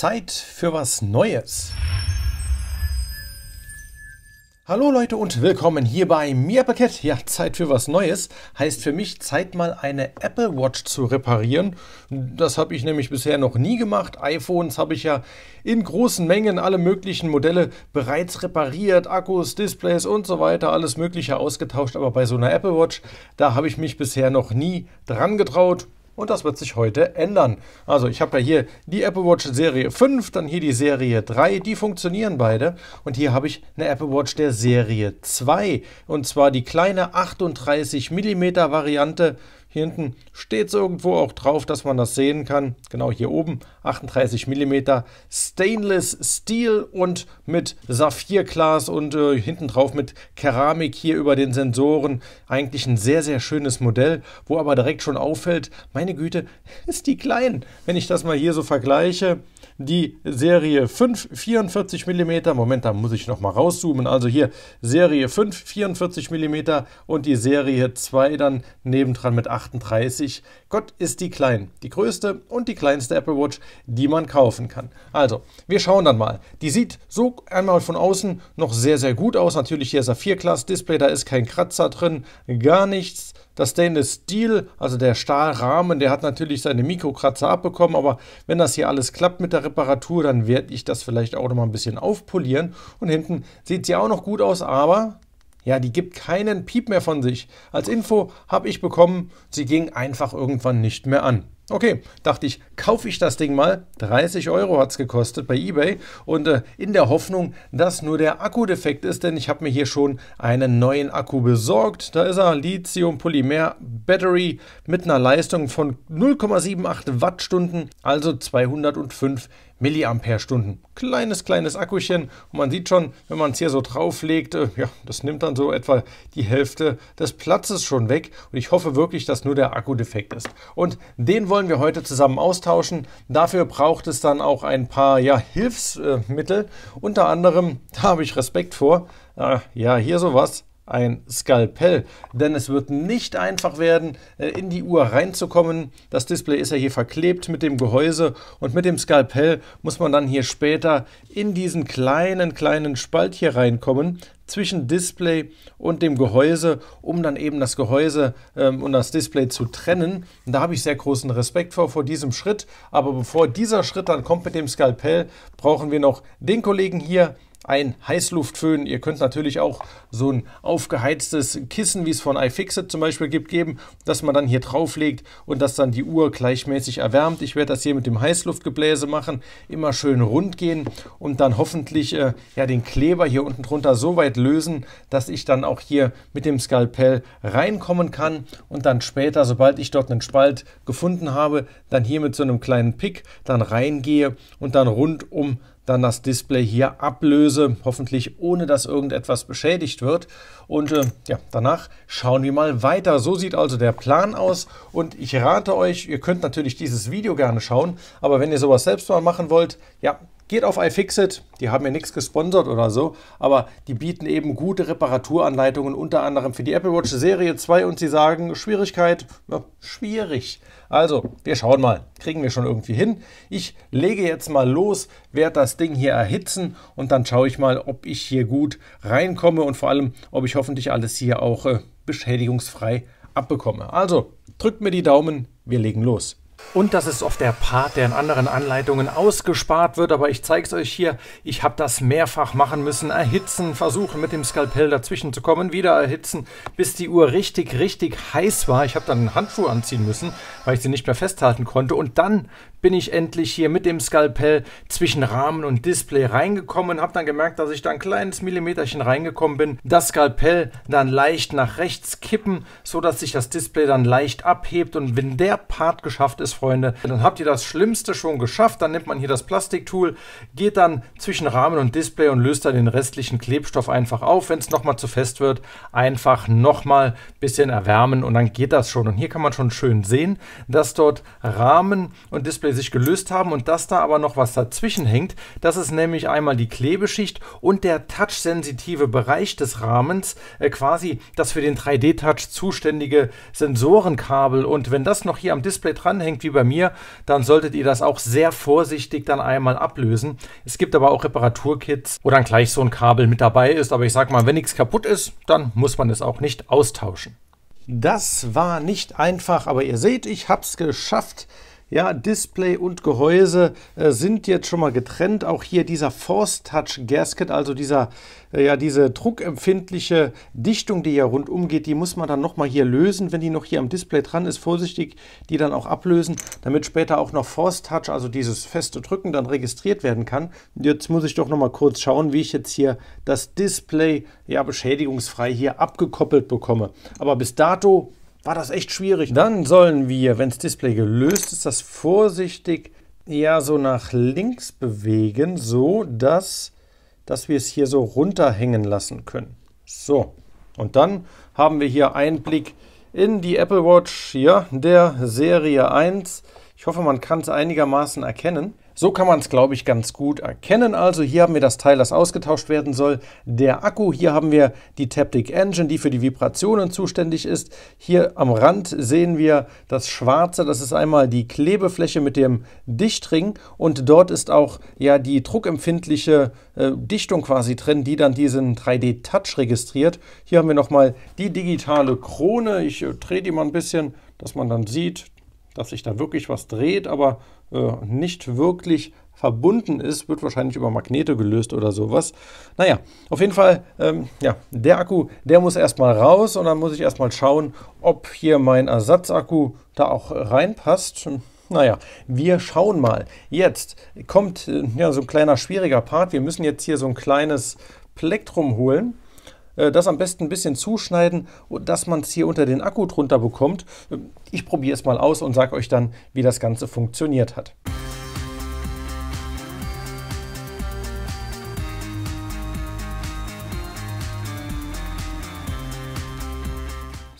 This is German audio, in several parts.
Zeit für was Neues. Hallo Leute und willkommen hier bei mir Paket. Ja, Zeit für was Neues heißt für mich Zeit mal eine Apple Watch zu reparieren. Das habe ich nämlich bisher noch nie gemacht. iPhones habe ich ja in großen Mengen alle möglichen Modelle bereits repariert, Akkus, Displays und so weiter, alles mögliche ausgetauscht, aber bei so einer Apple Watch, da habe ich mich bisher noch nie dran getraut und das wird sich heute ändern. Also ich habe ja hier die Apple Watch Serie 5, dann hier die Serie 3, die funktionieren beide und hier habe ich eine Apple Watch der Serie 2 und zwar die kleine 38 mm Variante hier hinten steht es irgendwo auch drauf, dass man das sehen kann. Genau hier oben 38 mm Stainless Steel und mit Saphirglas und äh, hinten drauf mit Keramik hier über den Sensoren. Eigentlich ein sehr, sehr schönes Modell, wo aber direkt schon auffällt, meine Güte, ist die klein. Wenn ich das mal hier so vergleiche, die Serie 5 44 mm. Moment, da muss ich nochmal rauszoomen. Also hier Serie 5 44 mm und die Serie 2 dann nebendran mit 38. Gott ist die klein, die größte und die kleinste Apple Watch, die man kaufen kann. Also, wir schauen dann mal. Die sieht so einmal von außen noch sehr, sehr gut aus. Natürlich hier Saphirglas-Display, da ist kein Kratzer drin, gar nichts das Stainless Steel, also der Stahlrahmen, der hat natürlich seine Mikrokratzer abbekommen, aber wenn das hier alles klappt mit der Reparatur, dann werde ich das vielleicht auch nochmal ein bisschen aufpolieren. Und hinten sieht sie auch noch gut aus, aber ja, die gibt keinen Piep mehr von sich. Als Info habe ich bekommen, sie ging einfach irgendwann nicht mehr an. Okay, dachte ich, kaufe ich das Ding mal. 30 Euro hat es gekostet bei eBay und äh, in der Hoffnung, dass nur der Akku defekt ist, denn ich habe mir hier schon einen neuen Akku besorgt. Da ist er, Lithium Polymer Battery mit einer Leistung von 0,78 Wattstunden, also 205 Watt. Milliampere-Stunden. Kleines, kleines Akkuchen. Und man sieht schon, wenn man es hier so drauflegt, äh, ja, das nimmt dann so etwa die Hälfte des Platzes schon weg. Und ich hoffe wirklich, dass nur der Akku defekt ist. Und den wollen wir heute zusammen austauschen. Dafür braucht es dann auch ein paar ja, Hilfsmittel. Unter anderem, da habe ich Respekt vor, äh, ja, hier sowas ein Skalpell, denn es wird nicht einfach werden, äh, in die Uhr reinzukommen. Das Display ist ja hier verklebt mit dem Gehäuse und mit dem Skalpell muss man dann hier später in diesen kleinen, kleinen Spalt hier reinkommen zwischen Display und dem Gehäuse, um dann eben das Gehäuse ähm, und das Display zu trennen. Und da habe ich sehr großen Respekt vor, vor diesem Schritt. Aber bevor dieser Schritt dann kommt mit dem Skalpell, brauchen wir noch den Kollegen hier, ein Heißluftföhn. Ihr könnt natürlich auch so ein aufgeheiztes Kissen, wie es von iFixit zum Beispiel gibt, geben, dass man dann hier drauflegt und das dann die Uhr gleichmäßig erwärmt. Ich werde das hier mit dem Heißluftgebläse machen, immer schön rund gehen und dann hoffentlich äh, ja, den Kleber hier unten drunter so weit lösen, dass ich dann auch hier mit dem Skalpell reinkommen kann und dann später, sobald ich dort einen Spalt gefunden habe, dann hier mit so einem kleinen Pick dann reingehe und dann rund um dann das Display hier ablöse, hoffentlich ohne dass irgendetwas beschädigt wird. Und äh, ja, danach schauen wir mal weiter. So sieht also der Plan aus und ich rate euch, ihr könnt natürlich dieses Video gerne schauen, aber wenn ihr sowas selbst mal machen wollt, ja, Geht auf iFixit, die haben mir nichts gesponsert oder so, aber die bieten eben gute Reparaturanleitungen, unter anderem für die Apple Watch Serie 2 und sie sagen, Schwierigkeit, na, schwierig. Also, wir schauen mal, kriegen wir schon irgendwie hin. Ich lege jetzt mal los, werde das Ding hier erhitzen und dann schaue ich mal, ob ich hier gut reinkomme und vor allem, ob ich hoffentlich alles hier auch äh, beschädigungsfrei abbekomme. Also, drückt mir die Daumen, wir legen los. Und das ist oft der Part, der in anderen Anleitungen ausgespart wird, aber ich zeige es euch hier. Ich habe das mehrfach machen müssen. Erhitzen, versuchen mit dem Skalpell dazwischen zu kommen, wieder erhitzen, bis die Uhr richtig, richtig heiß war. Ich habe dann einen Handschuh anziehen müssen, weil ich sie nicht mehr festhalten konnte. Und dann bin ich endlich hier mit dem Skalpell zwischen Rahmen und Display reingekommen, habe dann gemerkt, dass ich da ein kleines Millimeterchen reingekommen bin. Das Skalpell dann leicht nach rechts kippen, sodass sich das Display dann leicht abhebt. Und wenn der Part geschafft ist, ist, Freunde, dann habt ihr das Schlimmste schon geschafft. Dann nimmt man hier das Plastiktool, geht dann zwischen Rahmen und Display und löst dann den restlichen Klebstoff einfach auf. Wenn es nochmal zu fest wird, einfach nochmal ein bisschen erwärmen und dann geht das schon. Und hier kann man schon schön sehen, dass dort Rahmen und Display sich gelöst haben und dass da aber noch was dazwischen hängt. Das ist nämlich einmal die Klebeschicht und der touchsensitive Bereich des Rahmens, äh quasi das für den 3D-Touch zuständige Sensorenkabel. Und wenn das noch hier am Display dranhängt, klingt wie bei mir, dann solltet ihr das auch sehr vorsichtig dann einmal ablösen. Es gibt aber auch Reparaturkits, wo dann gleich so ein Kabel mit dabei ist. Aber ich sag mal, wenn nichts kaputt ist, dann muss man es auch nicht austauschen. Das war nicht einfach, aber ihr seht, ich hab's geschafft. Ja, Display und Gehäuse äh, sind jetzt schon mal getrennt. Auch hier dieser Force Touch Gasket, also dieser, äh, ja, diese druckempfindliche Dichtung, die ja rundum geht, die muss man dann nochmal hier lösen, wenn die noch hier am Display dran ist. Vorsichtig die dann auch ablösen, damit später auch noch Force Touch, also dieses feste Drücken, dann registriert werden kann. Jetzt muss ich doch nochmal kurz schauen, wie ich jetzt hier das Display ja beschädigungsfrei hier abgekoppelt bekomme. Aber bis dato war das echt schwierig. Ne? Dann sollen wir, wenn das Display gelöst ist, das vorsichtig ja so nach links bewegen, so dass, dass wir es hier so runterhängen lassen können. So, und dann haben wir hier Einblick in die Apple Watch ja, der Serie 1. Ich hoffe, man kann es einigermaßen erkennen. So kann man es, glaube ich, ganz gut erkennen. Also hier haben wir das Teil, das ausgetauscht werden soll, der Akku. Hier haben wir die Taptic Engine, die für die Vibrationen zuständig ist. Hier am Rand sehen wir das Schwarze, das ist einmal die Klebefläche mit dem Dichtring und dort ist auch ja die druckempfindliche äh, Dichtung quasi drin, die dann diesen 3D-Touch registriert. Hier haben wir nochmal die digitale Krone. Ich äh, drehe die mal ein bisschen, dass man dann sieht, dass sich da wirklich was dreht, aber äh, nicht wirklich verbunden ist, wird wahrscheinlich über Magnete gelöst oder sowas. Naja, auf jeden Fall, ähm, ja, der Akku, der muss erstmal raus und dann muss ich erstmal schauen, ob hier mein Ersatzakku da auch reinpasst. Naja, wir schauen mal. Jetzt kommt äh, ja, so ein kleiner schwieriger Part. Wir müssen jetzt hier so ein kleines Plektrum holen. Äh, das am besten ein bisschen zuschneiden, äh, dass man es hier unter den Akku drunter bekommt. Äh, ich probiere es mal aus und sage euch dann, wie das Ganze funktioniert hat.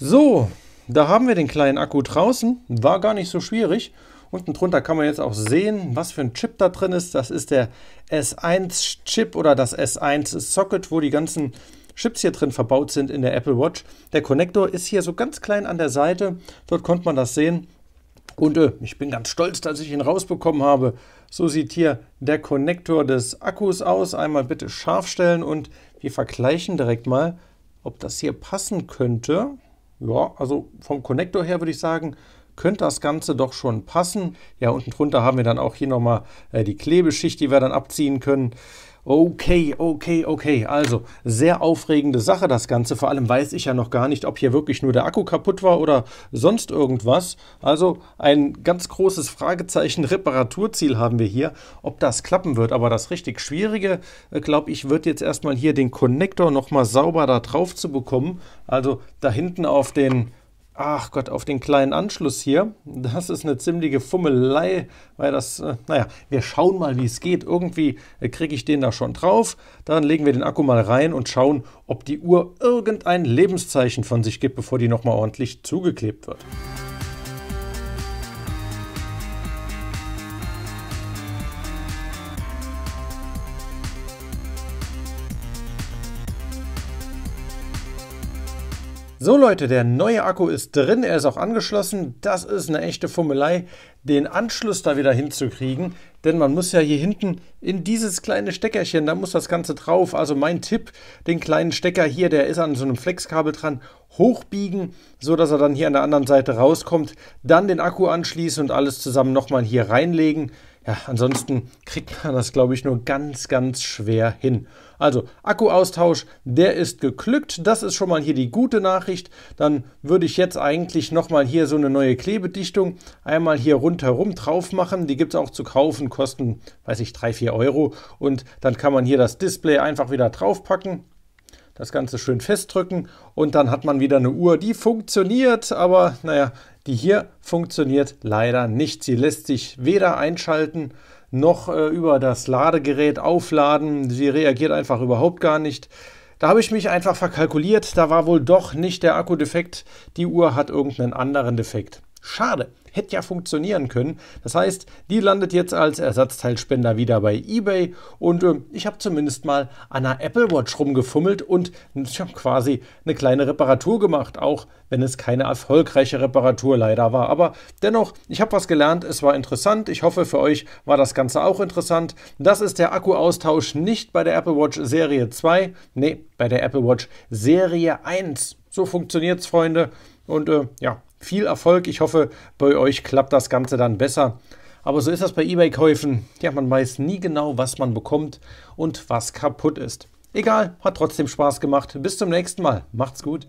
So, da haben wir den kleinen Akku draußen. War gar nicht so schwierig. Unten drunter kann man jetzt auch sehen, was für ein Chip da drin ist. Das ist der S1-Chip oder das S1-Socket, wo die ganzen Chips hier drin verbaut sind in der Apple Watch. Der Konnektor ist hier so ganz klein an der Seite. Dort konnte man das sehen. Und äh, ich bin ganz stolz, dass ich ihn rausbekommen habe. So sieht hier der Konnektor des Akkus aus. Einmal bitte scharf stellen und wir vergleichen direkt mal, ob das hier passen könnte. Ja, also vom Konnektor her würde ich sagen, könnte das Ganze doch schon passen. Ja, unten drunter haben wir dann auch hier nochmal äh, die Klebeschicht, die wir dann abziehen können. Okay, okay, okay. Also, sehr aufregende Sache das Ganze. Vor allem weiß ich ja noch gar nicht, ob hier wirklich nur der Akku kaputt war oder sonst irgendwas. Also, ein ganz großes Fragezeichen Reparaturziel haben wir hier, ob das klappen wird. Aber das richtig Schwierige, äh, glaube ich, wird jetzt erstmal hier den Konnektor nochmal sauber da drauf zu bekommen. Also, da hinten auf den Ach Gott, auf den kleinen Anschluss hier. Das ist eine ziemliche Fummelei, weil das, äh, naja, wir schauen mal, wie es geht. Irgendwie äh, kriege ich den da schon drauf. Dann legen wir den Akku mal rein und schauen, ob die Uhr irgendein Lebenszeichen von sich gibt, bevor die nochmal ordentlich zugeklebt wird. So Leute, der neue Akku ist drin, er ist auch angeschlossen. Das ist eine echte Fummelei, den Anschluss da wieder hinzukriegen. Denn man muss ja hier hinten in dieses kleine Steckerchen, da muss das Ganze drauf. Also mein Tipp, den kleinen Stecker hier, der ist an so einem Flexkabel dran, hochbiegen, so dass er dann hier an der anderen Seite rauskommt. Dann den Akku anschließen und alles zusammen nochmal hier reinlegen ja, ansonsten kriegt man das, glaube ich, nur ganz, ganz schwer hin. Also Akkuaustausch, der ist geglückt. Das ist schon mal hier die gute Nachricht. Dann würde ich jetzt eigentlich nochmal hier so eine neue Klebedichtung einmal hier rundherum drauf machen. Die gibt es auch zu kaufen, kosten, weiß ich, 3, 4 Euro. Und dann kann man hier das Display einfach wieder draufpacken das Ganze schön festdrücken und dann hat man wieder eine Uhr, die funktioniert, aber naja, die hier funktioniert leider nicht. Sie lässt sich weder einschalten noch äh, über das Ladegerät aufladen. Sie reagiert einfach überhaupt gar nicht. Da habe ich mich einfach verkalkuliert. Da war wohl doch nicht der Akku defekt. Die Uhr hat irgendeinen anderen Defekt. Schade hätte ja funktionieren können. Das heißt, die landet jetzt als Ersatzteilspender wieder bei eBay und äh, ich habe zumindest mal an einer Apple Watch rumgefummelt und ich hm, quasi eine kleine Reparatur gemacht, auch wenn es keine erfolgreiche Reparatur leider war. Aber dennoch, ich habe was gelernt, es war interessant. Ich hoffe, für euch war das Ganze auch interessant. Das ist der Akkuaustausch nicht bei der Apple Watch Serie 2, nee, bei der Apple Watch Serie 1. So funktioniert's, Freunde. Und äh, ja, viel Erfolg. Ich hoffe, bei euch klappt das Ganze dann besser. Aber so ist das bei Ebay-Käufen. Ja, man weiß nie genau, was man bekommt und was kaputt ist. Egal, hat trotzdem Spaß gemacht. Bis zum nächsten Mal. Macht's gut.